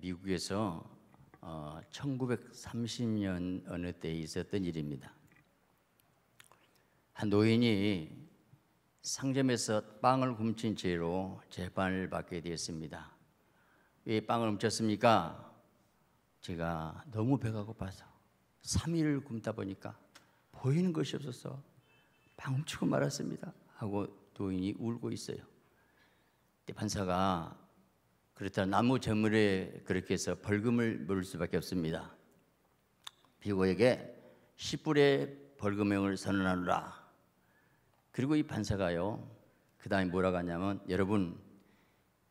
미국에서 1930년 어, 어느 때에 있었던 일입니다. 한 노인이 상점에서 빵을 훔친 죄로 재판을 받게 되었습니다. 왜 빵을 훔쳤습니까? 제가 너무 배가 고파서 3일을 굶다 보니까 보이는 것이 없어서 빵 훔치고 말았습니다. 하고 노인이 울고 있어요. 판사가 그렇다나무 재물에 그렇게 해서 벌금을 물을 수밖에 없습니다. 피고에게 10불의 벌금형을 선언하노라. 그리고 이 판사가요. 그 다음에 뭐라고 하냐면 여러분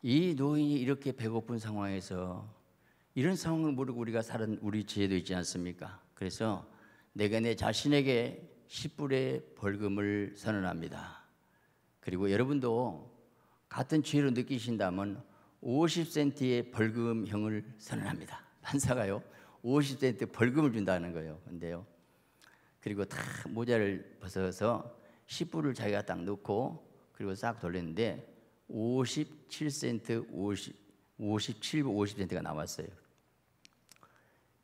이 노인이 이렇게 배고픈 상황에서 이런 상황을 모르고 우리가 살은 우리 지혜도 있지 않습니까? 그래서 내가 내 자신에게 10불의 벌금을 선언합니다. 그리고 여러분도 같은 죄로 느끼신다면 50센트의 벌금형을 선언합니다. 판사가요. 50센트 벌금을 준다는 거예요. 근데요. 그리고 다 모자를 벗어서 10불을 자기가 딱 넣고 그리고 싹 돌렸는데 57센트 50 57 50센트가 나왔어요.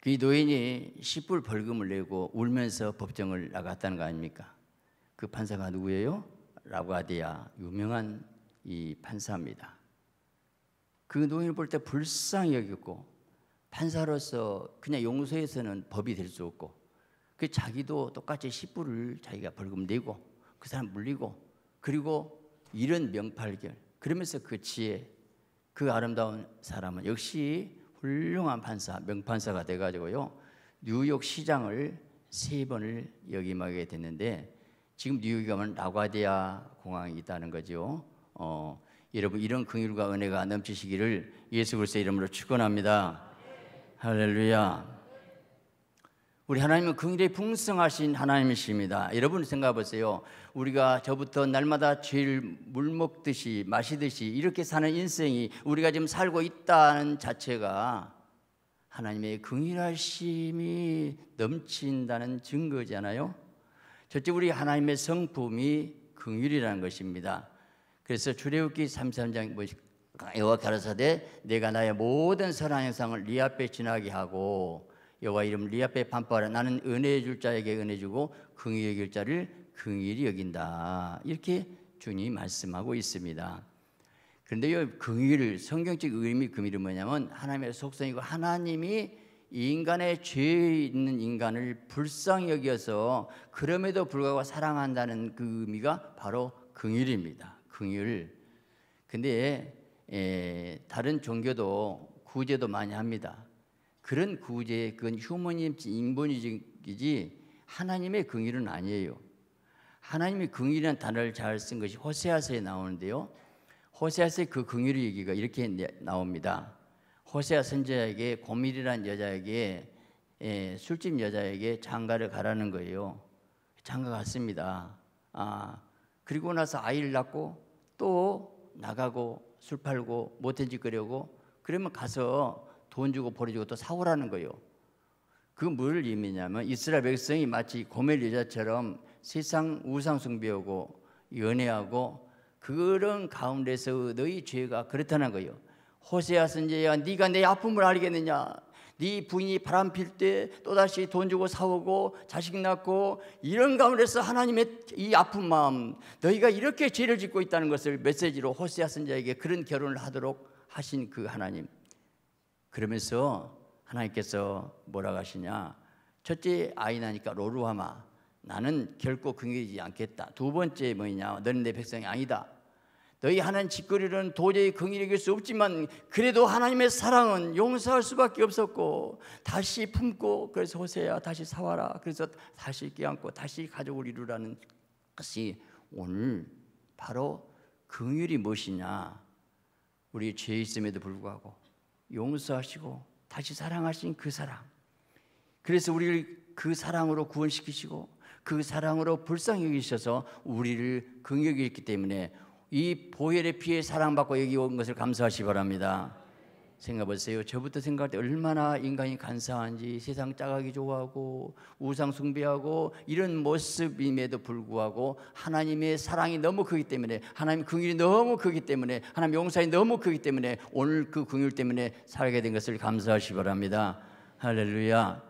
그 노인이 10불 벌금을 내고 울면서 법정을 나갔다는 거 아닙니까? 그 판사가 누구예요? 라과디아 유명한 이 판사입니다. 그 노인을 볼 때 불쌍히 여겼고 판사로서 그냥 용서해서는 법이 될 수 없고 그 자기도 똑같이 10불을 자기가 벌금 내고 그 사람 물리고 그리고 이런 명팔결 그러면서 그 지혜 그 아름다운 사람은 역시 훌륭한 판사 명판사가 돼가지고요 뉴욕 시장을 세 번을 역임하게 됐는데 지금 뉴욕이 가면 라과디아 공항이 있다는 거죠. 어, 여러분 이런 긍휼과 은혜가 넘치시기를 예수 그리스도의 이름으로 축원합니다. 할렐루야. 우리 하나님은 긍휼에 풍성하신 하나님이십니다. 여러분 생각해 보세요. 우리가 저부터 날마다 죄를 물먹듯이 마시듯이 이렇게 사는 인생이 우리가 지금 살고 있다는 자체가 하나님의 긍휼하심이 넘친다는 증거잖아요. 첫째 우리 하나님의 성품이 긍휼이라는 것입니다. 그래서 주애굽기 33장 뭐 여호와 가라사대 내가 나의 모든 선한 형상을 리 네 앞에 지나게 하고 여호와 이름 리 네 앞에 반파라 나는 은혜의 줄 자에게 은혜 주고 긍휼히 여길 자를 긍휼히 여긴다 이렇게 주님이 말씀하고 있습니다. 그런데 이 긍휼을 성경적 의미 긍휼이 뭐냐면 하나님의 속성이고 하나님이 인간의 죄 있는 인간을 불쌍히 여기어서 그럼에도 불구하고 사랑한다는 그 의미가 바로 긍휼입니다. 긍휼. 근데 에, 예, 다른 종교도 구제도 많이 합니다. 그런 구제 그건 휴머니즘 인본주의지 하나님의 긍휼은 아니에요. 하나님의 긍휼이라는 단어를 잘 쓴 것이 호세아서에 나오는데요. 호세아서의 그 긍휼의 얘기가 이렇게 나옵니다. 호세아 선자에게 고밀이란 여자에게 예, 술집 여자에게 장가를 가라는 거예요. 장가 갔습니다. 아, 그리고 나서 아이를 낳고 또 나가고 술 팔고 못된 짓 그려고 그러면 가서 돈 주고 벌어주고또 사오라는 거예요. 그 뭐를 의미냐면 이스라엘 백성이 마치 고멜 여자처럼 세상 우상 숭배하고 연애하고 그런 가운데서 너희 죄가 그렇다는 거예요. 호세아 선지야 네가 내 아픔을 알겠느냐? 네 부인이 바람필 때 또다시 돈 주고 사오고 자식 낳고 이런 가운데서 하나님의 이 아픈 마음 너희가 이렇게 죄를 짓고 있다는 것을 메시지로 호세아 선자에게 그런 결혼을 하도록 하신 그 하나님 그러면서 하나님께서 뭐라 고 하시냐 첫째 아이 나니까 로루하마 나는 결코 긍휼이지 않겠다 두 번째 뭐냐 너는 내 백성이 아니다 너희 하나님 짓거리는 도저히 긍휼히 이길 수 없지만 그래도 하나님의 사랑은 용서할 수밖에 없었고 다시 품고 그래서 호세야 다시 사와라 그래서 다시 깨안고 다시 가족을 이루라는 것이 오늘 바로 긍휼이 무엇이냐 우리 죄 있음에도 불구하고 용서하시고 다시 사랑하신 그 사랑 그래서 우리를 그 사랑으로 구원시키시고 그 사랑으로 불쌍히 여기셔서 우리를 긍휼히 여기 때문에 이 보혈의 피에 사랑받고 여기 온 것을 감사하시 바랍니다. 생각해보세요. 저부터 생각할 때 얼마나 인간이 간사한지 세상 짜가기 좋아하고 우상 숭배하고 이런 모습임에도 불구하고 하나님의 사랑이 너무 크기 때문에 하나님 긍휼이 너무 크기 때문에 하나님 용서이 너무 크기 때문에 오늘 그 긍휼 때문에 살게 된 것을 감사하시 바랍니다. 할렐루야.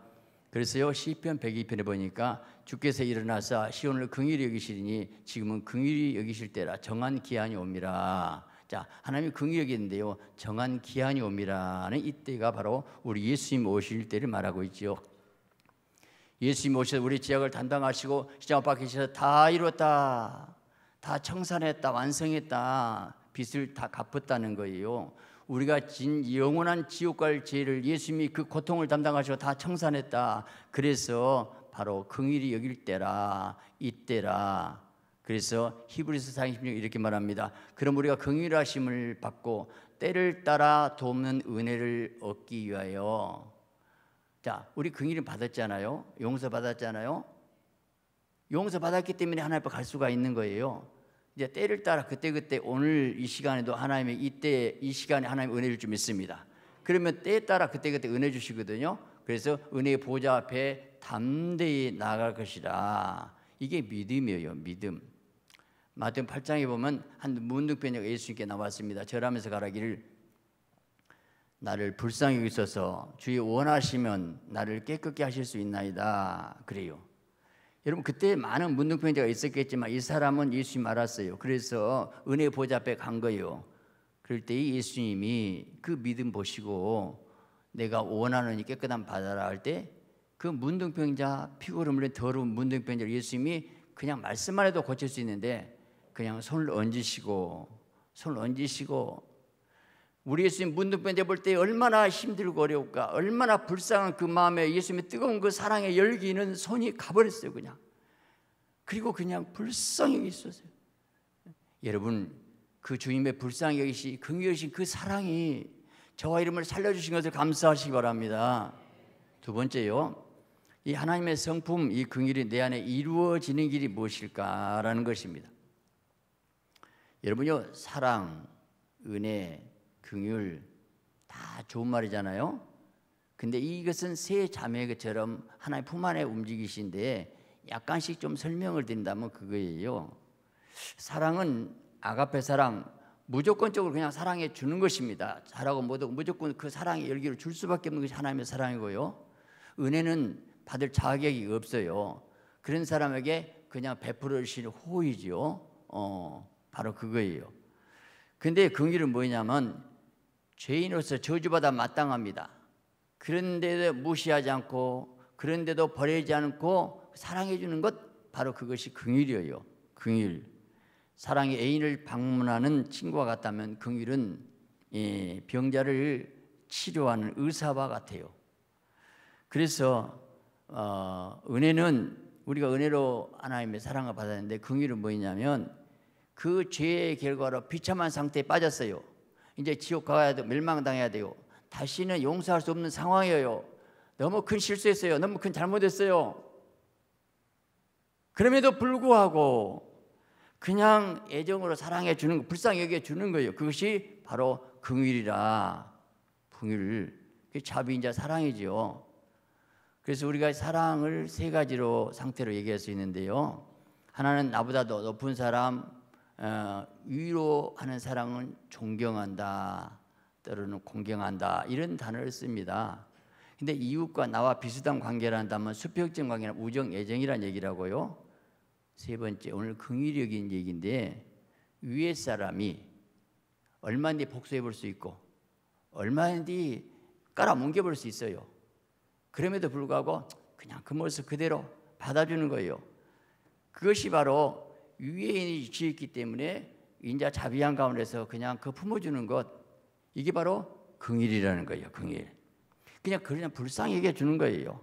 그래서요 시편 102편에 보니까 주께서 일어나사 시온을 긍휼히 여기시리니 지금은 긍휼히 여기실 때라 정한 기한이 옵니다. 자, 하나님이 긍휼히 여기는데요. 정한 기한이 옵니다는 이때가 바로 우리 예수님 오실 때를 말하고 있지 예수님 오셔서 우리 죄악을 담당하시고 시장 앞바퀴 셔서다 이뤘다. 다 청산했다. 완성했다. 빚을 다 갚았다는 거예요. 우리가 진 영원한 지옥갈 죄를 예수님이 그 고통을 담당하시고 다 청산했다. 그래서 바로 긍일이 여길 때라 이때라 그래서 히브리서 46 이렇게 말합니다. 그럼 우리가 긍일하심을 받고 때를 따라 돕는 은혜를 얻기 위하여 자, 우리 긍일을 받았잖아요. 용서 받았잖아요. 용서 받았기 때문에 하나님 앞에 갈 수가 있는 거예요. 이제 때를 따라 그때그때 그때 오늘 이 시간에도 하나님의 이때 이 시간에 하나님 은혜를 좀 있습니다. 그러면 때에 따라 그때그때 그때 은혜 주시거든요. 그래서 은혜의 보좌 앞에 담대히 나갈 것이라. 이게 믿음이에요. 믿음. 마태음 8장에 보면 한 문둥병자가 예수님께 나왔습니다. 절하면서 가라기를 나를 불쌍히 여기서 주의 원하시면 나를 깨끗게 하실 수 있나이다. 그래요. 여러분 그때 많은 문둥병자가 있었겠지만 이 사람은 예수님 알았어요. 그래서 은혜 보좌 앞에 간 거예요. 그럴 때 예수님이 그 믿음 보시고 내가 원하는 이 깨끗함 받아라 할때 그 문둥병자 피고를 물린 더러운 문둥병자 예수님이 그냥 말씀만 해도 고칠 수 있는데 그냥 손을 얹으시고 손을 얹으시고 우리 예수님 문둥병자 볼 때 얼마나 힘들고 어려울까 얼마나 불쌍한 그 마음에 예수님의 뜨거운 그 사랑의 열기는 손이 가버렸어요 그냥 그리고 그냥 불쌍히 있었어요 여러분 그 주님의 불쌍히 여기시 긍휼이신 그 사랑이 저와 이름을 살려주신 것을 감사하시기 바랍니다 두 번째요 이 하나님의 성품, 이긍일이내 안에 이루어지는 길이 무엇일까라는 것입니다. 여러분요, 사랑, 은혜, 긍휼 다 좋은 말이잖아요. 근데 이것은 세 자매처럼 하나님 품 안에 움직이신데 약간씩 좀 설명을 드린다면 그거예요. 사랑은 아가페 사랑, 무조건적으로 그냥 사랑해 주는 것입니다. 잘하고 못하고 무조건 그 사랑의 열기를 줄 수밖에 없는 것이 하나님의 사랑이고요. 은혜는 받을 자격이 없어요. 그런 사람에게 그냥 베풀어 주신 호의지요. 어, 바로 그거예요. 근데 긍휼은 그 뭐냐면 죄인으로서 저주받아 마땅합니다. 그런데도 무시하지 않고 그런데도 버리지 않고 사랑해 주는 것 바로 그것이 긍휼이에요. 그 긍휼. 그 사랑의 애인을 방문하는 친구와 같다면 긍휼은 예, 병자를 치료하는 의사와 같아요. 그래서 어, 은혜는 우리가 은혜로 하나님의 사랑을 받았는데 긍휼은 그 뭐냐면 그 죄의 결과로 비참한 상태에 빠졌어요. 이제 지옥 가야 돼, 멸망당해야 돼요. 다시는 용서할 수 없는 상황이에요. 너무 큰 실수했어요. 너무 큰 잘못했어요. 그럼에도 불구하고 그냥 애정으로 사랑해 주는 거, 불쌍히 여겨 주는 거예요. 그것이 바로 긍휼이라. 긍휼. 그 자비인자 사랑이지요. 그래서 우리가 사랑을 세 가지로 상태로 얘기할 수 있는데요. 하나는 나보다 더 높은 사람, 어, 위로하는 사랑은 존경한다, 때로는 공경한다 이런 단어를 씁니다. 근데 이웃과 나와 비슷한 관계라는 단어는 수평적 관계나 우정, 애정이라는 얘기라고요. 세 번째 오늘 긍휼력인 얘기인데 위에 사람이 얼마든지 복수해 볼 수 있고 얼마든지 깔아뭉개 볼 수 있어요. 그럼에도 불구하고 그냥 그 모습 그대로 받아주는 거예요. 그것이 바로 위에인이 지었기 때문에 인자 자비한 가운데서 그냥 그 품어주는 것 이게 바로 긍일이라는 거예요. 긍일. 그냥 그냥 불쌍히 얘 주는 거예요.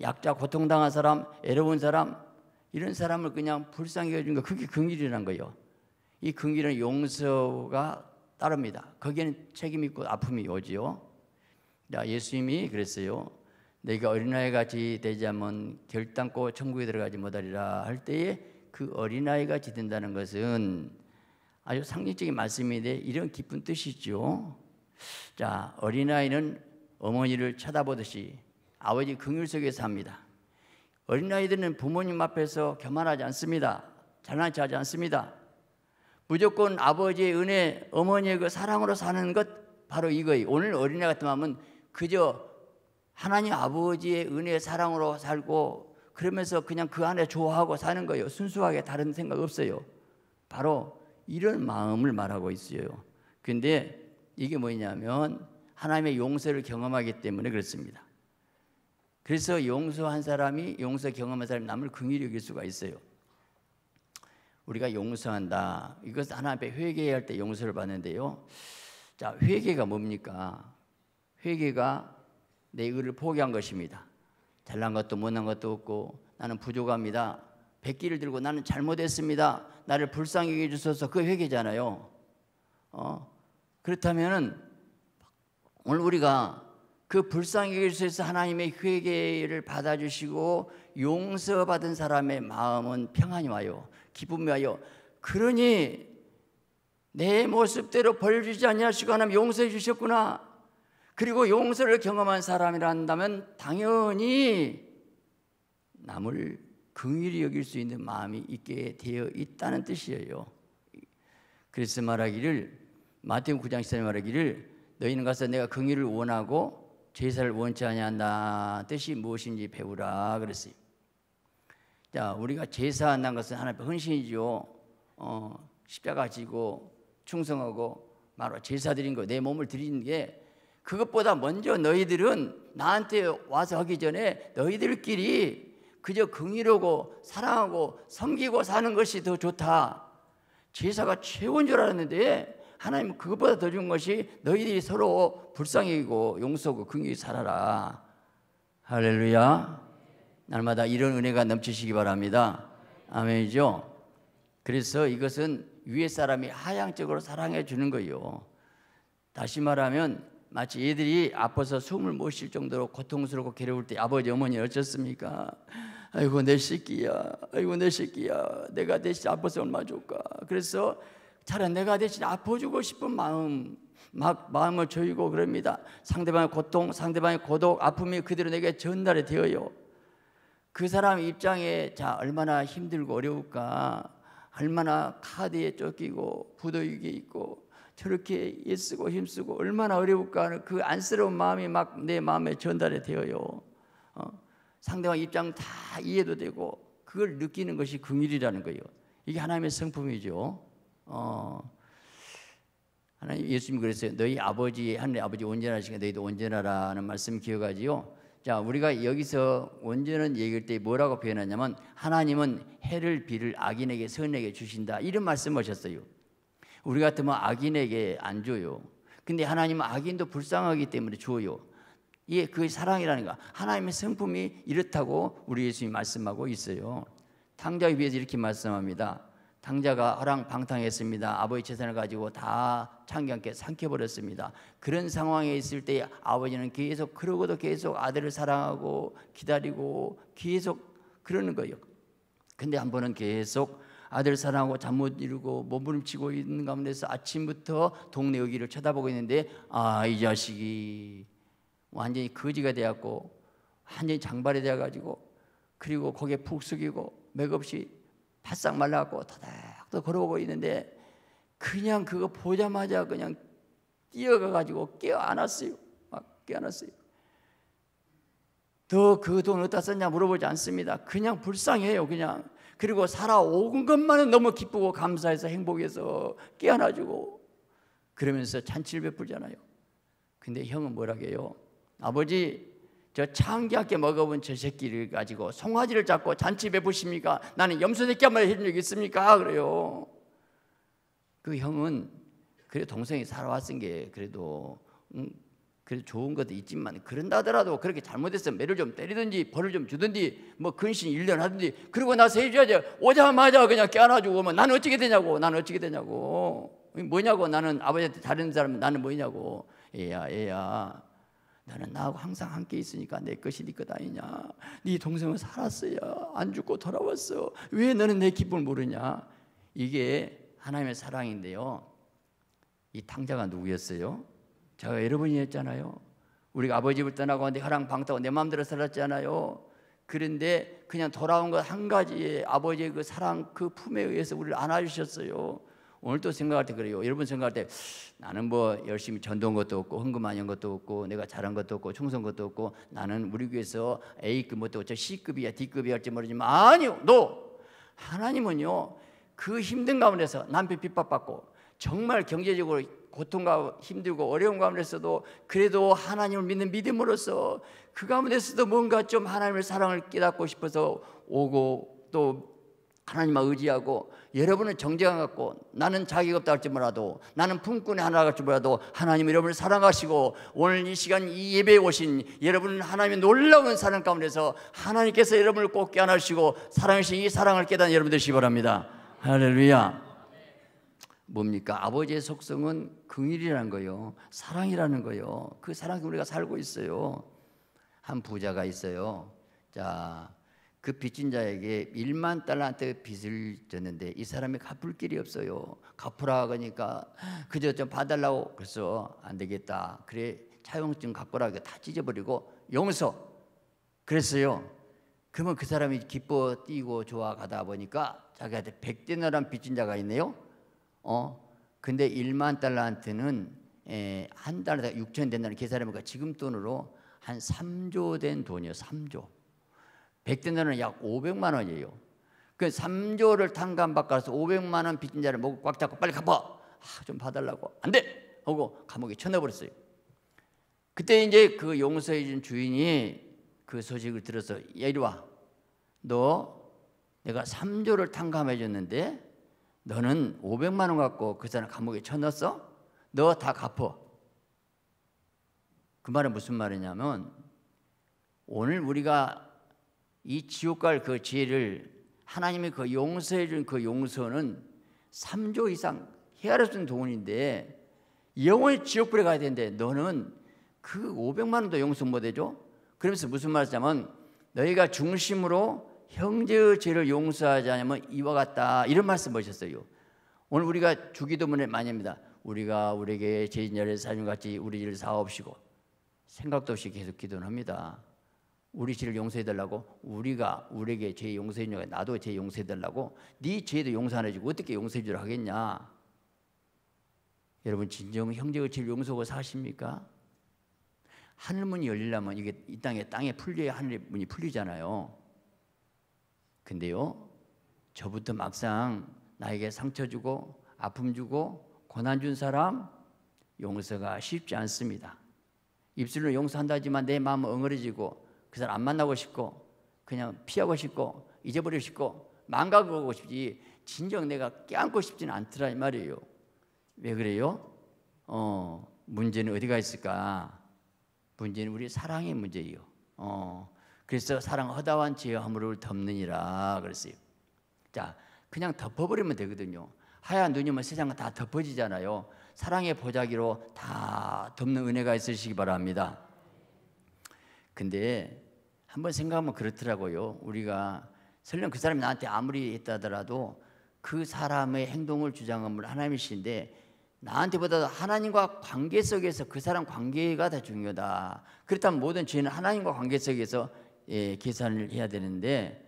약자 고통당한 사람, 애로운 사람 이런 사람을 그냥 불쌍히 여기거 그게 긍일이라는 거예요. 이 긍일은 용서가 따릅니다. 거기에는 책임 있고 아픔이 오지요. 예수님이 그랬어요. 내가 어린아이같이 되자면 결단코 천국에 들어가지 못하리라 할 때에 그 어린아이같이 된다는 것은 아주 상징적인 말씀인데 이런 깊은 뜻이죠. 자, 어린아이는 어머니를 쳐다보듯이 아버지 긍휼 속에서 합니다. 어린아이들은 부모님 앞에서 교만하지 않습니다. 잘난 치하지 않습니다. 무조건 아버지의 은혜, 어머니의 그 사랑으로 사는 것 바로 이거예요. 오늘 어린아이 같은 마음은 그저 하나님 아버지의 은혜 사랑으로 살고 그러면서 그냥 그 안에 좋아하고 사는 거예요. 순수하게 다른 생각 없어요. 바로 이런 마음을 말하고 있어요. 근데 이게 뭐냐면 하나님의 용서를 경험하기 때문에 그렇습니다. 그래서 용서한 사람이 용서 경험한 사람이 남을 긍휼히 여길 수가 있어요. 우리가 용서한다. 이것은 하나님 앞에 회개할 때 용서를 받는데요. 자, 회개가 뭡니까? 회개가 내 의를 포기한 것입니다. 잘난 것도 못난 것도 없고 나는 부족합니다. 백기를 들고 나는 잘못했습니다. 나를 불쌍히 여 주셔서 그 회개잖아요. 어? 그렇다면 오늘 우리가 그 불쌍히 여 주셔서 하나님의 회개를 받아 주시고 용서받은 사람의 마음은 평안이 와요. 기쁨이 와요. 그러니 내 모습대로 벌 주지 아니하시고 하나님 용서해 주셨구나. 그리고 용서를 경험한 사람이란다면 당연히 남을 긍휼히 여길 수 있는 마음이 있게 되어 있다는 뜻이에요. 그래서 말하기를 마태복음 9장 14절 말하기를 너희는 가서 내가 긍휼을 원하고 제사를 원치 아니한다 뜻이 무엇인지 배우라 그랬어요. 자, 우리가 제사한다는 것은 하나님의 헌신이죠. 어, 십자가 지고 충성하고 말로 제사 드린 거, 내 몸을 드리는 게 그것보다 먼저 너희들은 나한테 와서 하기 전에 너희들끼리 그저 긍휼하고 사랑하고 섬기고 사는 것이 더 좋다. 제사가 최고인 줄 알았는데 하나님은 그것보다 더 좋은 것이 너희들이 서로 불쌍히고 용서하고 긍휼히 살아라. 할렐루야. 날마다 이런 은혜가 넘치시기 바랍니다. 아멘이죠. 그래서 이것은 위에 사람이 하향적으로 사랑해 주는 거예요. 다시 말하면 마치 얘들이 아파서 숨을 못 쉴 정도로 고통스럽고 괴로울 때 아버지 어머니 어쩌습니까? 아이고 내 새끼야, 아이고 내 새끼야, 내가 대신 아파서 얼마 줄까? 그래서 차라리 내가 대신 아파주고 싶은 마음, 막 마음을 조이고 그럽니다. 상대방의 고통, 상대방의 고독, 아픔이 그대로 내게 전달이 되어요. 그 사람 입장에 자 얼마나 힘들고 어려울까, 얼마나 카드에 쫓기고 부도위기 있고 저렇게 애쓰고 힘쓰고 얼마나 어려울까 하는 그 안쓰러운 마음이 막 내 마음에 전달이 되어요. 어? 상대방 입장 다 이해도 되고 그걸 느끼는 것이 긍일이라는 거예요. 이게 하나님의 성품이죠. 어. 하나님 예수님 그랬어요. 너희 아버지 하늘의 아버지 온전하시니 너희도 온전하라는 말씀 기억하지요. 자, 우리가 여기서 온전한 얘기할 때 뭐라고 표현하냐면 하나님은 해를 비를 악인에게 선에게 주신다. 이런 말씀하셨어요. 우리 같으면 악인에게 안 줘요. 근데 하나님은 악인도 불쌍하기 때문에 줘요. 이게 그 사랑이라는 거. 하나님의 성품이 이렇다고 우리 예수님 말씀하고 있어요. 탕자에 서 이렇게 말씀합니다. 탕자가 허랑 방탕했습니다. 아버지 재산을 가지고 다 창경께 삼켜버렸습니다. 그런 상황에 있을 때 아버지는 계속 그러고도 계속 아들을 사랑하고 기다리고 계속 그러는 거예요. 근데 한 번은 계속 아들 사랑하고 잠 못 이루고 몸부림치고 있는 가운데서 아침부터 동네 여기를 쳐다보고 있는데 아 이 자식이 완전히 거지가 되었고 완전히 장발이 되어가지고 그리고 거기에 푹 숙이고 맥없이 바싹 말라갖고 터닥도 걸어오고 있는데 그냥 그거 보자마자 그냥 뛰어가가지고 깨어안았어요. 막 깨어안았어요. 더 그 돈 어디다 썼냐 물어보지 않습니다. 그냥 불쌍해요. 그냥 그리고 살아온 것만은 너무 기쁘고 감사해서 행복해서 깨어나주고 그러면서 잔치를 베풀잖아요. 근데 형은 뭐라게요? 아버지 저 창기하게 먹어본 저 새끼를 가지고 송아지를 잡고 잔치 베푸십니까? 나는 염소 새끼 한 마리 해준 적 있습니까? 그래요. 그 형은 그래 동생이 살아왔은 게 그래도 음, 그 좋은 것도 있지만 그런다 하더라도 그렇게 잘못했으면 매를 좀 때리든지 벌을 좀 주든지 뭐 근신 일년 하든지 그리고 나서 해줘야지 오자마자 그냥 깨어나주고 오면 나는 어떻게 되냐고 나는 어떻게 되냐고 뭐냐고 나는 아버지한테 다른 사람은 나는 뭐냐고 얘야 얘야 나는 나하고 항상 함께 있으니까 내 것이 네 것 아니냐 네 동생은 살았어요안 죽고 돌아왔어 왜 너는 내 기쁨을 모르냐 이게 하나님의 사랑인데요 이 당자가 누구였어요? 제가 여러분이했잖아요 우리가 아버지 집을 떠나고 내 혈랑 방타고 내 마음대로 살았잖아요. 그런데 그냥 돌아온 것 한 가지에 아버지의 그 사랑 그 품에 의해서 우리를 안아주셨어요. 오늘도 생각할 때 그래요. 여러분 생각할 때 나는 뭐 열심히 전도한 것도 없고 헌금한 안 것도 없고 내가 잘한 것도 없고 충성 것도 없고 나는 우리 교회에서 A급 못도 뭐 없죠. C급이야 D급이야 할지 모르지만 아니요. 너 하나님은요. 그 힘든 가운데서 남편 핍박받고 정말 경제적으로 고통과 힘들고 어려운 가운데서도 그래도 하나님을 믿는 믿음으로써 그 가운데서도 뭔가 좀 하나님의 사랑을 깨닫고 싶어서 오고 또하나님을 의지하고 여러분은 정죄가 갖고 나는 자기가 없다 할지 몰라도 나는 품꾼에 하나 할지 몰라도 하나님 여러분을 사랑하시고 오늘 이 시간 이 예배에 오신 여러분은 하나님의 놀라운 사랑 가운데서 하나님께서 여러분을 꼭 깨안으시고 사랑하신 이 사랑을 깨닫는 여러분 되시기 바랍니다 할렐루야 뭡니까? 아버지의 속성은 긍일이라는 거요. 사랑이라는 거요. 그 사랑이 우리가 살고 있어요. 한 부자가 있어요. 자, 그 빚진 자에게 1만 달러한테 빚을 졌는데 이 사람이 갚을 길이 없어요. 갚으라 하니까 그저 좀 봐달라고 그래서 안 되겠다. 그래 차용증 갚으라 고다 찢어버리고 용서 그랬어요. 그러면 그 사람이 기뻐 뛰고 좋아 가다 보니까 자기한테 백대나란 빚진 자가 있네요. 어 근데 1만 달러한테는 에, 한 달에 6천 된다는 계산해보니까 지금 돈으로 한 3조 된 돈이에요. 3조. 100달러는 약 500만 원이에요. 그 3조를 탕감받아서 500만 원 빚진 자를 목을 꽉 잡고 빨리 갚아. 아, 좀 봐달라고. 안 돼. 하고 감옥에 쳐내버렸어요 그때 이제 그 용서해준 주인이 그 소식을 들어서 야, 이리 와. 너 내가 3조를 탕감해줬는데 너는 500만 원 갖고 그 사람 감옥에 쳐넣었어? 너 다 갚어. 그 말은 무슨 말이냐면 오늘 우리가 이 지옥 갈그 죄를 하나님이 그 용서해 준 그 용서는 3조 이상 헤아릴 수 돈인데 영원히 지옥불에 가야 되는데 너는 그 500만 원도 용서 못 해줘? 그러면서 무슨 말이냐면 너희가 중심으로 형제의 죄를 용서하지 않으면 이와 같다. 이런 말씀 보셨어요. 오늘 우리가 주기도문에 많이 합니다. 우리가 우리에게 죄인 열의 삶 같이 우리 죄를 사옵시고 생각도 없이 계속 기도는 합니다. 우리 죄를 용서해 달라고 우리가 우리에게 죄 용서해 주냐 나도 죄 용서해 달라고 네 죄도 용서 안 해주고 어떻게 용서해 주라 하겠냐 여러분 진정 형제의 죄를 용서하고 사십니까? 하늘 문이 열리려면 이게 이 땅에 땅에 풀려야 하늘 문이 풀리잖아요 근데요, 저부터 막상 나에게 상처 주고 아픔 주고 고난 준 사람 용서가 쉽지 않습니다. 입술로 용서한다지만 내 마음은 엉어리지고 그 사람 안 만나고 싶고 그냥 피하고 싶고 잊어버리고 싶고 망가고 싶지 진정 내가 껴안고 싶지는 않더라 이 말이에요. 왜 그래요? 어 문제는 어디가 있을까? 문제는 우리 사랑의 문제예요. 어 그래서 사랑 허다한 죄함으로 덮느니라 그랬어요. 자, 그냥 덮어버리면 되거든요. 하얀 눈이면 세상은 다 덮어지잖아요. 사랑의 보자기로 다 덮는 은혜가 있으시기 바랍니다. 근데 한번 생각하면 그렇더라고요. 우리가 설령 그 사람이 나한테 아무리 했다더라도 그 사람의 행동을 주장함을 하나님이신데 나한테보다도 하나님과 관계 속에서 그 사람 관계가 더 중요하다. 그렇다면 모든 죄는 하나님과 관계 속에서 예, 계산을 해야 되는데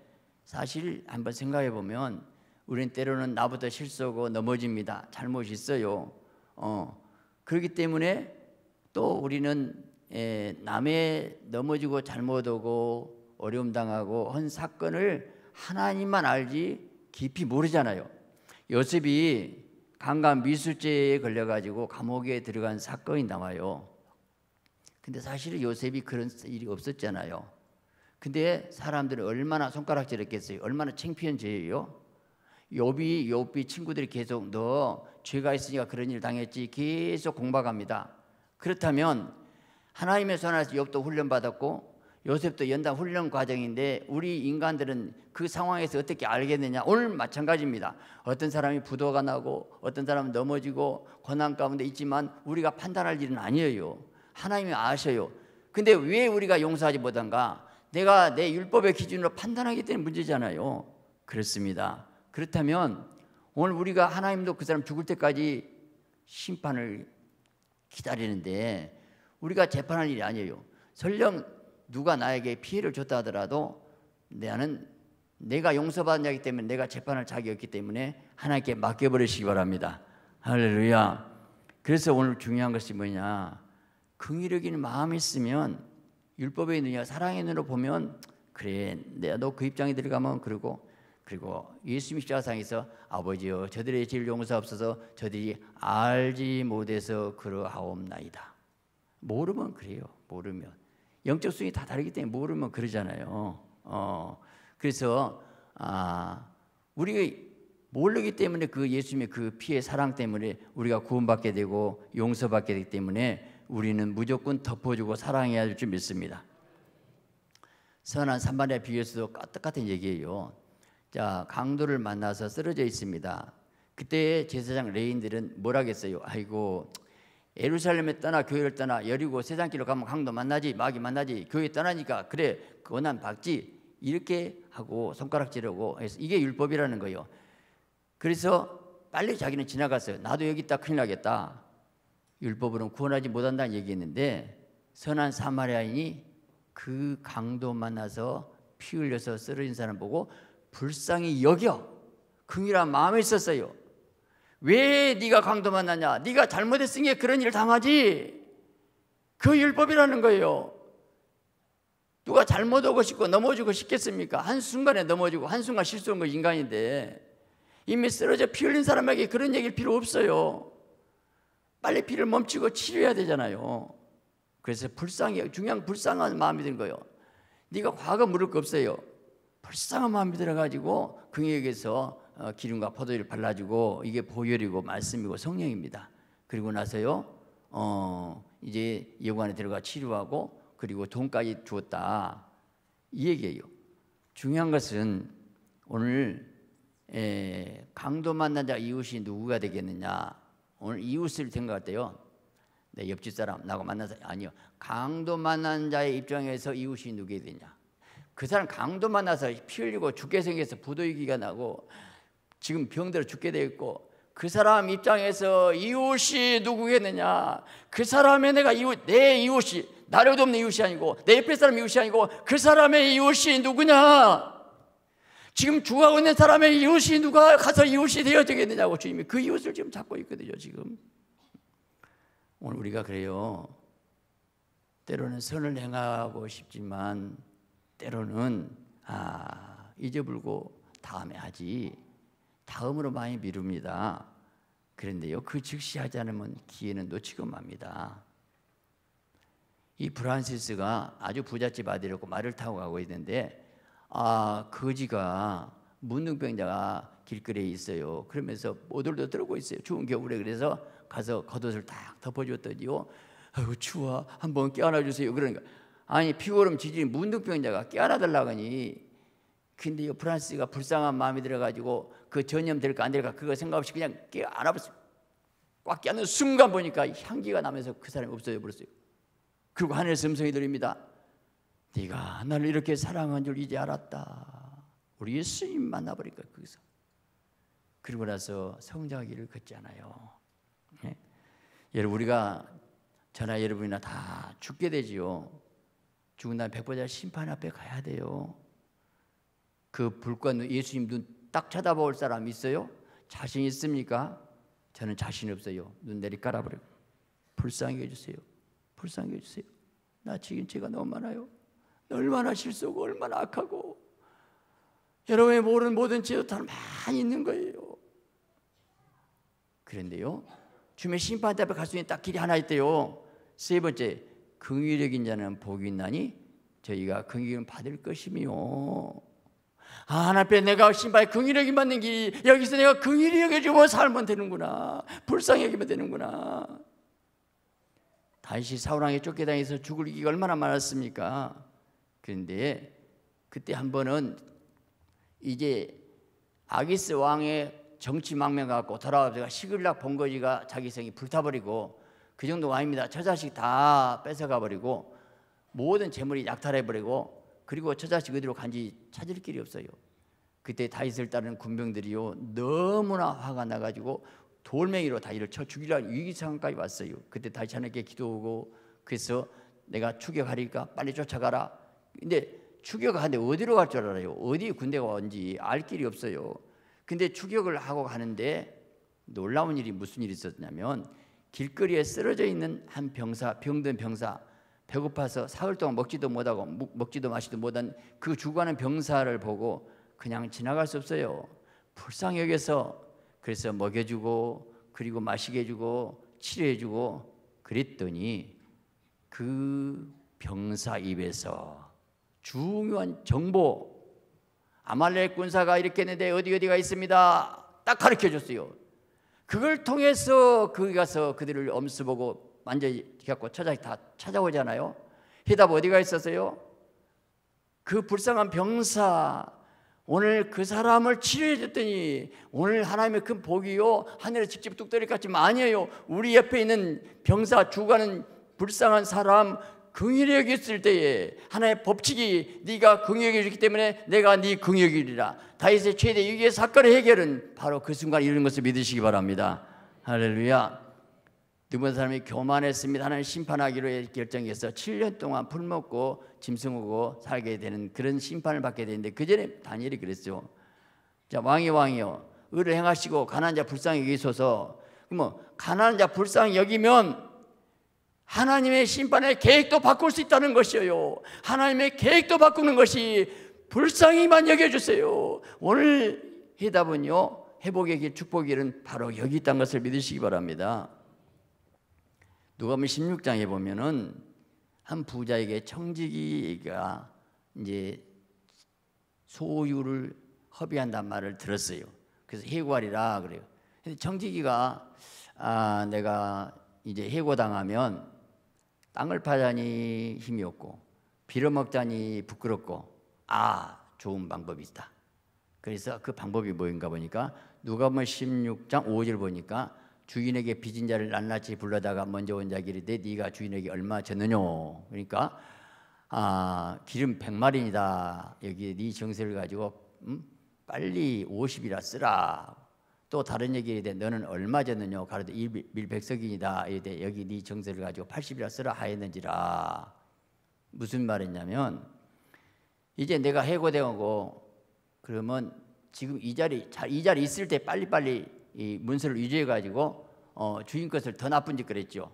사실 한번 생각해 보면 우리는 때로는 나보다 실수하고 넘어집니다. 잘못이 있어요. 어. 그렇기 때문에 또 우리는 예, 남의 넘어지고 잘못하고 어려움 당하고 한 사건을 하나님만 알지 깊이 모르잖아요. 요셉이 강간 미수죄에 걸려가지고 감옥에 들어간 사건이 나와요. 근데 사실 요셉이 그런 일이 없었잖아요. 근데 사람들이 얼마나 손가락질 했겠어요? 얼마나 창피한 죄예요? 요비, 요비 친구들이 계속 너 죄가 있으니까 그런 일 당했지 계속 공박합니다. 그렇다면 하나님의 손에서 욥도 훈련받았고 요셉도 연단 훈련 과정인데 우리 인간들은 그 상황에서 어떻게 알겠느냐 오늘 마찬가지입니다 어떤 사람이 부도가 나고 어떤 사람은 넘어지고 고난 가운데 있지만 우리가 판단할 일은 아니에요 하나님이 아셔요 근데 왜 우리가 용서하지 못한가 내가 내 율법의 기준으로 판단하기 때문에 문제잖아요. 그렇습니다. 그렇다면 오늘 우리가 하나님도 그 사람 죽을 때까지 심판을 기다리는데 우리가 재판할 일이 아니에요. 설령 누가 나에게 피해를 줬다 하더라도 나는 내가 용서받은 자이기 때문에 내가 재판할 자격이 없기 때문에 하나님께 맡겨버리시기 바랍니다. 할렐루야. 그래서 오늘 중요한 것이 뭐냐. 긍의력 있 마음이 있으면 율법에 있느냐 사랑의 눈으로 보면 그래 내가 너 그 입장에 들어가면 그러고 그리고 예수님 십자가상에서 아버지여 저들의 죄를 용서하옵서 저들이 알지 못해서 그러하옵나이다. 모르면 그래요. 모르면 영적 수준이 다 다르기 때문에 모르면 그러잖아요. 어 그래서 아 우리가 모르기 때문에 그 예수님의 그 피의 사랑 때문에 우리가 구원받게 되고 용서받게 되기 때문에 우리는 무조건 덮어주고 사랑해야 할 줄 믿습니다. 선한 산발의 비교에서도 똑같은 얘기예요. 자, 강도를 만나서 쓰러져 있습니다. 그때 제사장 레인들은 뭐라겠어요? 아이고, 예루살렘에 떠나 교회를 떠나 여리고 세상길로 가면 강도 만나지 마귀 만나지 교회 떠나니까 그래 권한 받지 이렇게 하고 손가락질하고 해서 이게 율법이라는 거예요. 그래서 빨리 자기는 지나갔어요. 나도 여기 있다 큰일 나겠다. 율법으로는 구원하지 못한다는 얘기했는데 선한 사마리아인이 그 강도 만나서 피 흘려서 쓰러진 사람 보고 불쌍히 여겨 긍휼한 마음이 있었어요. 왜 네가 강도 만나냐? 네가 잘못했으니 그런 일 당하지. 그 율법이라는 거예요. 누가 잘못하고 싶고 넘어지고 싶겠습니까? 한순간에 넘어지고 한순간 실수한 거 인간인데 이미 쓰러져 피 흘린 사람에게 그런 얘기 필요 없어요. 빨리 피를 멈추고 치료해야 되잖아요. 그래서 불쌍해 요 중요한 불쌍한 마음이 든 거예요. 네가 과거 물을 거 없어요. 불쌍한 마음이 들어가지고 그에게서 어, 기름과 포도를 발라주고 이게 보혈이고 말씀이고 성령입니다. 그리고 나서요, 어, 이제 여관에 들어가 치료하고 그리고 돈까지 주었다 이 얘기예요. 중요한 것은 오늘 에, 강도 만난 자 이웃이 누구가 되겠느냐 오늘 이웃을 생각할 때요. 내 옆집 사람 나하고 만나서 아니요. 강도 만난 자의 입장에서 이웃이 누게 되냐? 그 사람 강도 만나서 피 흘리고 죽게 생겨서 부도이기가 나고 지금 병들어 죽게 돼 있고 그 사람 입장에서 이웃이 누구겠느냐? 그 사람의 내가 이웃 내 이웃이 나를 돕는 이웃이 아니고 내 옆에 사람 이웃이 아니고 그 사람의 이웃이 누구냐? 지금 죽어가고 있는 사람의 이웃이 누가 가서 이웃이 되어 되겠느냐고 주님이 그 이웃을 지금 잡고 있거든요, 지금. 오늘 우리가 그래요. 때로는 선을 행하고 싶지만 때로는 아, 잊어불고 다음에 하지. 다음으로 많이 미룹니다. 그런데요, 그 즉시 하지 않으면 기회는 놓치고 맙니다. 이 프란시스가 아주 부잣집 아들이었고 말을 타고 가고 있는데 아 거지가 문둥병자가 길거리에 있어요. 그러면서 오돌도 들고 있어요. 추운 겨울에 그래서 가서 겉옷을 딱 덮어줬더니요. 아유 추워 한번 깨어나 주세요. 그러니까 아니 피고름 지진 문둥병자가 깨어나 달라 하니 근데 이 프란스가 불쌍한 마음이 들어가지고 그 전염될까 안 될까 그거 생각 없이 그냥 깨안 아팠어꽉 깨는 순간 보니까 향기가 나면서 그 사람이 없어져 버렸어요. 그리고 하늘에서 음성이 들립니다. 네가 나를 이렇게 사랑한 줄 이제 알았다. 우리 예수님 만나버니까 거기서. 그리고 나서 성장하기를 걷잖아요. 예? 여러분 우리가 저나 여러분이나 다 죽게 되지요. 죽은 다음 백보자 심판 앞에 가야 돼요. 그 불과 예수님 눈 딱 쳐다볼 사람 있어요? 자신 있습니까? 저는 자신 없어요. 눈 내리 깔아버려. 불쌍히 해주세요. 불쌍히 해주세요. 나 지금 죄가 너무 많아요. 얼마나 실수고 얼마나 악하고 여러분이 모르는 모든 지도탄 많이 있는 거예요. 그런데요. 주의 심판 앞에 갈수 있는 딱 길이 하나 있대요. 세 번째, 긍휼력인 자는 복이 있나니 저희가 긍휼을 받을 것이며 아, 하나님 앞에 내가 신발 긍휼하게 받는 길이 여기서 내가 긍휼히 여주면 뭐 살면 되는구나 불쌍히 여기면 되는구나 다시 사울왕에 쫓겨다니서 죽을 기가 얼마나 많았습니까 그런데 그때 한 번은 이제 아기스 왕의 정치 망명 갖고 돌아와서 시글락 본거지가 자기 생이 불타버리고 그 정도가 아닙니다. 처 자식 다 뺏어가 버리고 모든 재물이 약탈해 버리고 그리고 처 자식 어디로 간지 찾을 길이 없어요. 그때 다윗을 따르는 군병들이요 너무나 화가 나가지고 돌멩이로 다윗을 쳐 죽이려는 위기 상황까지 왔어요. 그때 다윗 하나님께 기도하고 그래서 내가 추격하리까 빨리 쫓아가라. 근데 추격 하는데 어디로 갈 줄 알아요? 어디 군대가 온지 알 길이 없어요. 근데 추격을 하고 가는데 놀라운 일이 무슨 일이 있었냐면 길거리에 쓰러져 있는 한 병사, 병든 병사 배고파서 사흘 동안 먹지도 못하고 먹지도 마시도 못한 그 죽어가는 병사를 보고 그냥 지나갈 수 없어요. 불쌍히 여겨서 그래서 먹여주고 그리고 마시게 해주고 치료해주고 그랬더니 그 병사 입에서 중요한 정보 아말렉 군사가 이렇게 했는데 어디 어디가 있습니다. 딱 가르쳐 줬어요. 그걸 통해서 거기 가서 그들을 엄수 보고 완전 갖고 찾아 다 찾아오잖아요. 히답 어디가 있었어요? 그 불쌍한 병사 오늘 그 사람을 치료해 줬더니 오늘 하나님의 큰 복이요 하늘에 직접 뚝떨이같이 아니에요 우리 옆에 있는 병사 죽어가는 불쌍한 사람 긍휼히 여겼을 때에 하나의 법칙이 네가 긍휼히 여겼기 때문에 내가 네긍휼 이리라 다윗의 최대 위기의 사건의 해결은 바로 그 순간 이루는 것을 믿으시기 바랍니다. 할렐루야. 두번 사람이 교만했습니다. 하나님 심판하기로 결정해서 7년 동안 풀 먹고 짐승 오고 살게 되는 그런 심판을 받게 되는데 그 전에 다니엘이 그랬죠. 자 왕이 왕이요 의를 행하시고 가난자 불쌍히 여기소서. 그러 뭐 가난자 불쌍히 여기면 하나님의 심판의 계획도 바꿀 수 있다는 것이에요. 하나님의 계획도 바꾸는 것이 불쌍히만 여겨주세요. 오늘 해답은요, 회복의 길, 축복의 길은 바로 여기 있다는 것을 믿으시기 바랍니다. 누가 보면 16장에 보면은 한 부자에게 청지기가 이제 소유를 허비한다는 말을 들었어요. 그래서 해고하리라 그래요. 근데 청지기가 아, 내가 이제 해고당하면 땅을 파자니 힘이 없고 빌어먹자니 부끄럽고 아 좋은 방법이 있다. 그래서 그 방법이 뭐인가 보니까 누가복음 16장 5절 보니까 주인에게 빚은 자를 낱낱이 불러다가 먼저 온 자기리되 네가 주인에게 얼마 졌느냐 그러니까 아 기름 100마린이다 여기 네 정세를 가지고 음, 빨리 50이라 쓰라 또 다른 얘기에 대해 너는 얼마 졌느냐 가로되 밀백석이다 이에 대 여기 네 정세를 가지고 80이라 쓰라 하였는지라 무슨 말이냐면 이제 내가 해고되고 그러면 지금 이 자리 이 자리 있을 때 빨리빨리 이 문서를 위조해 가지고 어, 주인 것을 더 나쁜 짓 그랬죠.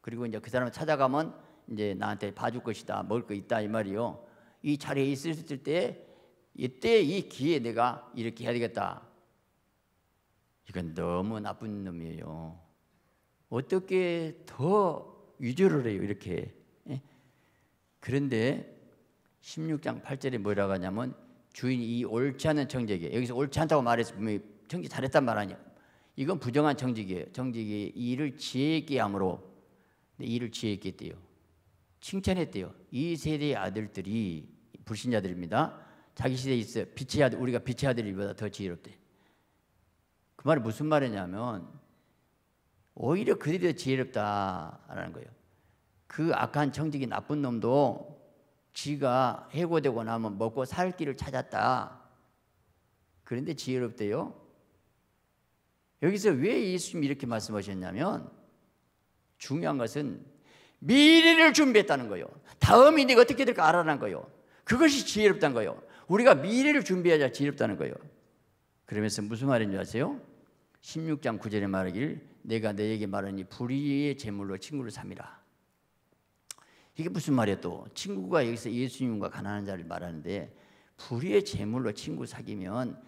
그리고 이제 그 사람을 찾아가면 이제 나한테 봐줄 것이다 먹을 거 있다 이 말이요. 이 자리에 있을 때 이때 이 기회에 내가 이렇게 해야 되겠다. 이건 너무 나쁜 놈이에요. 어떻게 더 위조를 해요, 이렇게. 예? 그런데 16장 8절에 뭐라고 하냐면 주인이 이 옳지 않은 정직에 여기서 옳지 않다고 말해서 분명직 잘했단 말 아니야. 이건 부정한 정직이에요. 정직이 이를 지혜 있게 함으로 이를 지혜 있게 했대요. 칭찬했대요. 이 세대의 아들들이 불신자들입니다. 자기 시대에 있어 빛의 아들 우리가 빛의 아들보다 더 지혜롭대. 그 말이 무슨 말이냐면 오히려 그들이 더 지혜롭다라는 거예요. 그 악한 청직이 나쁜 놈도 지가 해고되고 나면 먹고 살 길을 찾았다. 그런데 지혜롭대요. 여기서 왜 예수님이 이렇게 말씀하셨냐면 중요한 것은 미래를 준비했다는 거예요. 다음이 내 어떻게 될까 알아낸 거예요. 그것이 지혜롭다는 거예요. 우리가 미래를 준비해야 지혜롭다는 거예요. 그러면서 무슨 말인 지 아세요? 16장 9절에 말하길 내가 내에게 말하니 불의의 제물로 친구를 삼이라. 이게 무슨 말이야 또 친구가 여기서 예수님과 가난한 자를 말하는데 불의의 제물로 친구 사귀면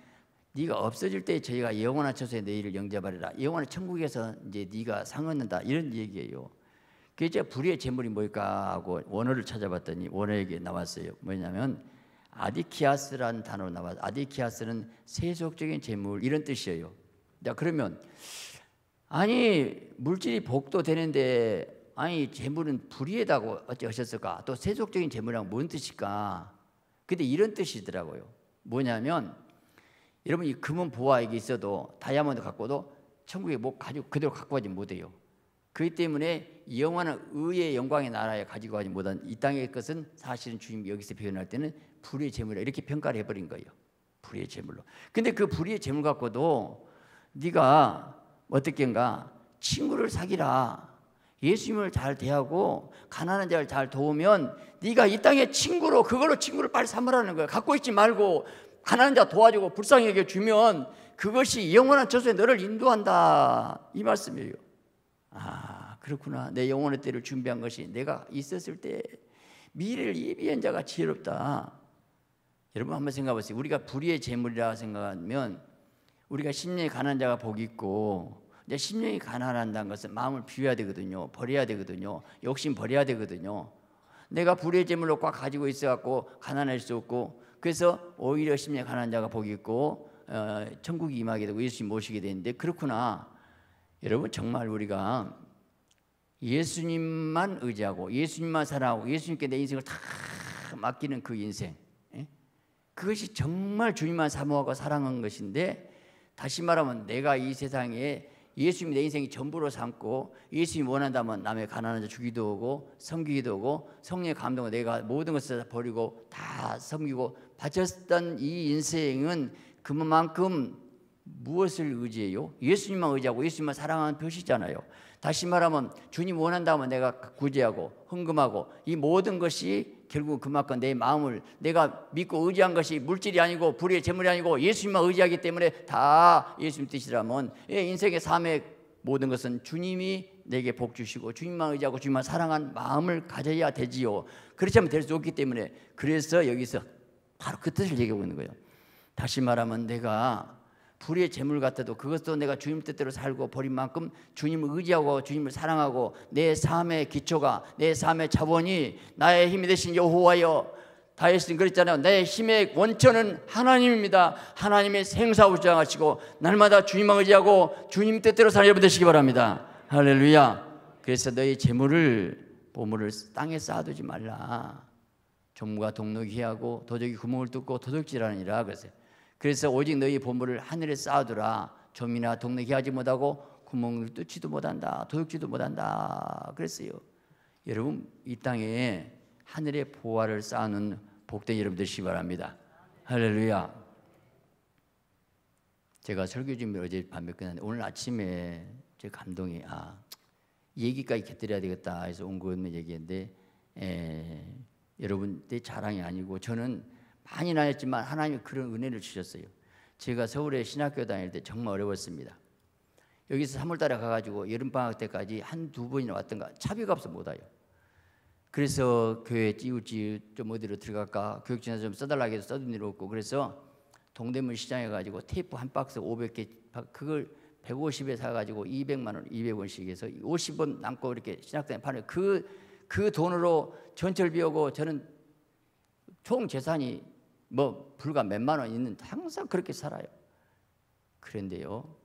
네가 없어질 때 저희가 영원한 처소에 너희를 영접하리라. 영원한 천국에서 이제 네가 상 얻는다. 이런 얘기예요. 그래서 불의의 제물이 뭘까 하고 원어를 찾아봤더니 원어에게 나왔어요. 뭐냐면 아디키아스라는 단어로 나와서 아디키아스는 세속적인 제물 이런 뜻이에요. 자, 그러면 아니 물질이 복도되는데 아니 재물은 불의에다고 어찌하셨을까? 또 세속적인 재물이랑 뭔 뜻일까? 근데 이런 뜻이더라고요. 뭐냐면 여러분 이 금은 보화에게 있어도 다이아몬드 갖고도 천국에 뭐 가지고 그대로 갖고 가지 못해요. 그 때문에 영원한 의의 영광의 나라에 가지고 가지 못한 이 땅의 것은 사실은 주님 여기서 표현할 때는 불의의 재물이라 이렇게 평가를 해버린 거예요. 불의의 재물로. 근데 그 불의의 재물 갖고도 네가 어떻게인가 친구를 사귀라. 예수님을 잘 대하고 가난한 자를 잘 도우면 네가 이 땅의 친구로 그걸로 친구를 빨리 삼으라는 거야. 갖고 있지 말고 가난한 자 도와주고 불쌍히 여 주면 그것이 영원한 저수에 너를 인도한다. 이 말씀이에요. 아, 그렇구나. 내 영혼의 때를 준비한 것이 내가 있었을 때 미래를 예비한 자가 지혜롭다. 여러분 한번 생각해 보세요. 우리가 불의의 재물이라 생각하면 우리가 심령이 가난한 자가 복이 있고 이제 심령이 가난한다는 것은 마음을 비워야 되거든요. 버려야 되거든요. 욕심 버려야 되거든요. 내가 불의 의 재물로 꽉 가지고 있어 갖고 가난할 수 없고 그래서 오히려 심령이 가난한 자가 복이 있고 어, 천국이 임하게 되고 예수님 모시게 되는데 그렇구나. 여러분 정말 우리가 예수님만 의지하고 예수님만 사랑하고 예수님께 내 인생을 다 맡기는 그 인생 예? 그것이 정말 주님만 사모하고 사랑한 것인데 다시 말하면 내가 이 세상에 예수님내 인생이 전부로 삼고 예수님 원한다면 남의 가난한 자 주기도 오고 섬기기도 오고 성령의 감동을 내가 모든 것을 다 버리고 다 섬기고 바쳤던 이 인생은 그만큼 무엇을 의지해요? 예수님만 의지하고 예수님만 사랑하는 표시잖아요. 다시 말하면 주님 원한다면 내가 구제하고 헌금하고 이 모든 것이 결국 그만큼 내 마음을 내가 믿고 의지한 것이 물질이 아니고 불의의 재물이 아니고 예수님만 의지하기 때문에 다 예수님 뜻이라면 예, 인생의 삶의 모든 것은 주님이 내게 복 주시고 주님만 의지하고 주님만 사랑한 마음을 가져야 되지요. 그렇지 않으면 될 수 없기 때문에 그래서 여기서 바로 그 뜻을 얘기하고 있는 거예요. 다시 말하면 내가 불의 재물 같아도 그것도 내가 주님 뜻대로 살고 버린 만큼 주님을 의지하고 주님을 사랑하고 내 삶의 기초가 내 삶의 자원이 나의 힘이 되신 여호와여 다윗은 그랬잖아요. 내 힘의 원천은 하나님입니다. 하나님의 생사우장하시고 날마다 주님만 의지하고 주님 뜻대로 사는 여러분 되시기 바랍니다. 할렐루야. 그래서 너희 재물을 보물을 땅에 쌓아두지 말라. 종무가 동록이하고 도적이 구멍을 뚫고 도둑질하느니라 그랬어요. 그래서 오직 너희 보물을 하늘에 쌓아두라 좀이나 동네게 하지 못하고 구멍을 뚫지도 못한다 도둑지도 못한다 그랬어요 여러분 이 땅에 하늘의 보화를 쌓는 복된 여러분 되시 바랍니다 할렐루야 제가 설교 준비 어제 밤에 끝났는데 오늘 아침에 제 감동이 아 얘기까지 곁들여야 되겠다 해서 온 거는 얘기인데 에, 예, 여러분 때 자랑이 아니고 저는 많이 나였지만 하나님 이 그런 은혜를 주셨어요. 제가 서울에 신학교 다닐 때 정말 어려웠습니다. 여기서 3월달에 가가지고 여름방학 때까지 한 두 번이나 왔던가 차비가 없어 못 와요. 그래서 교회 찌우찌 좀 어디로 들어갈까 교육진에 서좀 써달라 해서써준일 없고 그래서 동대문 시장에 가지고 테이프 한 박스 500개 그걸 150에 사가지고 200만 원, 200원씩 해서 50원 남고 이렇게 신학당에 파는 그, 그 돈으로 전철비 오고 저는 총 재산이 뭐 불과 몇만 원 있는 항상 그렇게 살아요. 그런데요.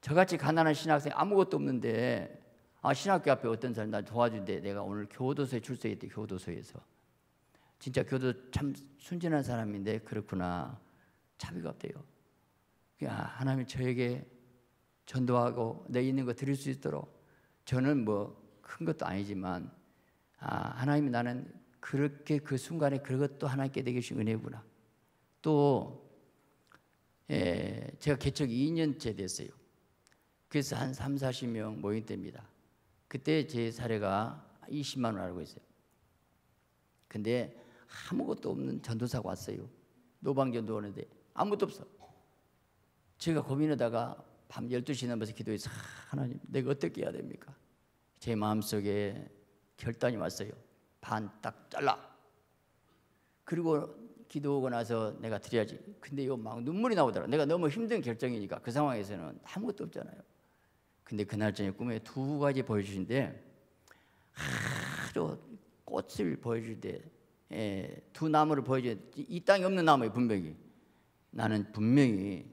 저같이 가난한 신학생 아무것도 없는데 아 신학교 앞에 어떤 사람 나 도와준대 내가 오늘 교도소에 출석했대 교도소에서 진짜 교도 참 순진한 사람인데 그렇구나 자비가 없대요. 야 아, 하나님 저에게 전도하고 내 있는 거 드릴 수 있도록 저는 뭐 큰 것도 아니지만 아 하나님이 나는 그렇게 그 순간에 그것도 하나님께 되게 주신 은혜구나. 또 예, 제가 개척 2년째 됐어요. 그래서 한 3, 40명 모인 때입니다. 그때 제 사례가 20만 원 알고 있어요. 근데 아무것도 없는 전도사가 왔어요. 노방전도 오는데 아무것도 없어. 제가 고민하다가 밤 12시 넘어서 기도해서 하나님 내가 어떻게 해야 됩니까? 제 마음속에 결단이 왔어요. 반딱 잘라. 그리고 기도하고 나서 내가 드려야지. 근데 이거 막 눈물이 나오더라. 내가 너무 힘든 결정이니까 그 상황에서는 아무것도 없잖아요. 근데 그날 저녁 꿈에 두 가지 보여주신데 아주 꽃을 보여줄 때, 예, 두 나무를 보여줄 때, 이 땅에 없는 나무에 분명히 나는 분명히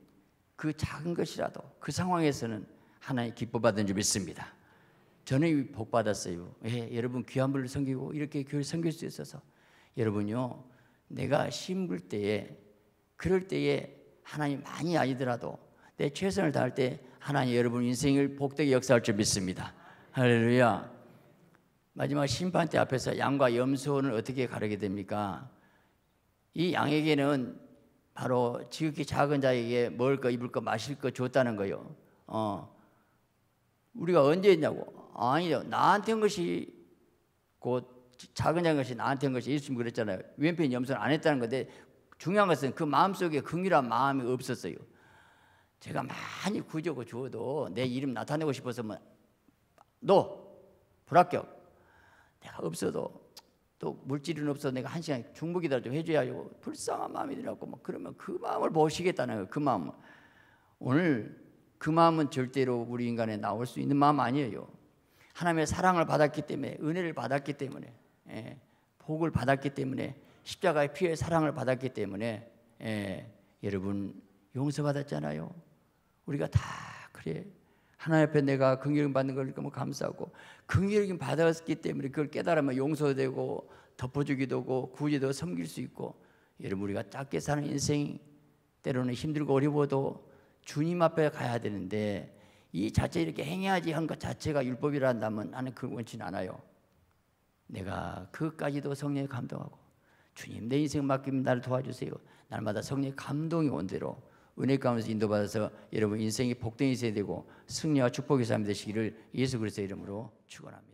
그 작은 것이라도 그 상황에서는 하나의 기뻐 받은 줄 믿습니다. 저는 복 받았어요. 예, 여러분 귀한 분을 섬기고 이렇게 교회 섬길 수 있어서 여러분요 내가 심을 때에 그럴 때에 하나님 많이 아니더라도 내 최선을 다할 때 하나님 여러분 인생을 복되게 역사할 줄 믿습니다. 할렐루야. 마지막 심판 때 앞에서 양과 염소는 어떻게 가르게 됩니까? 이 양에게는 바로 지극히 작은 자에게 먹을 거, 입을 거, 마실 거 줬다는 거요. 어, 우리가 언제 했냐고. 아니요. 나한테 한 것이 곧 작은 양 것이 나한테 한 것이 예수님 그랬잖아요. 왼편 염소를 안 했다는 건데 중요한 것은 그 마음속에 긍휼한 마음이 없었어요. 제가 많이 구조고 주어도 내 이름 나타내고 싶어서 뭐너 불합격. 내가 없어도 또 물질은 없어 내가 한 시간 중복이다 좀 해줘야 하고 불쌍한 마음이 들었고 막 그러면 그 마음을 보시겠다는 거예요. 그 마음 오늘 그 마음은 절대로 우리 인간에 나올 수 있는 마음 아니에요. 하나님의 사랑을 받았기 때문에 은혜를 받았기 때문에 예, 복을 받았기 때문에 십자가의 피의 사랑을 받았기 때문에 예, 여러분 용서받았잖아요. 우리가 다 그래. 하나님 앞에 내가 긍휼을 받는 걸 너무 감사하고 긍휼을 받았기 때문에 그걸 깨달으면 용서되고 덮어주기도 고 구제도 섬길 수 있고 여러분 우리가 짧게 사는 인생 때로는 힘들고 어려워도 주님 앞에 가야 되는데 이 자체 이렇게 행해야지 한 것 자체가 율법이라 한다면 나는 그걸 원치 않아요. 내가 그까지도 성령의 감동하고 주님 내 인생 맡기면 나를 도와주세요. 날마다 성령의 감동이 온 대로 은혜 가운데 인도받아서 여러분 인생이 복된 이 되고 승리와 축복의 삶 되시기를 예수 그리스도의 이름으로 축원합니다.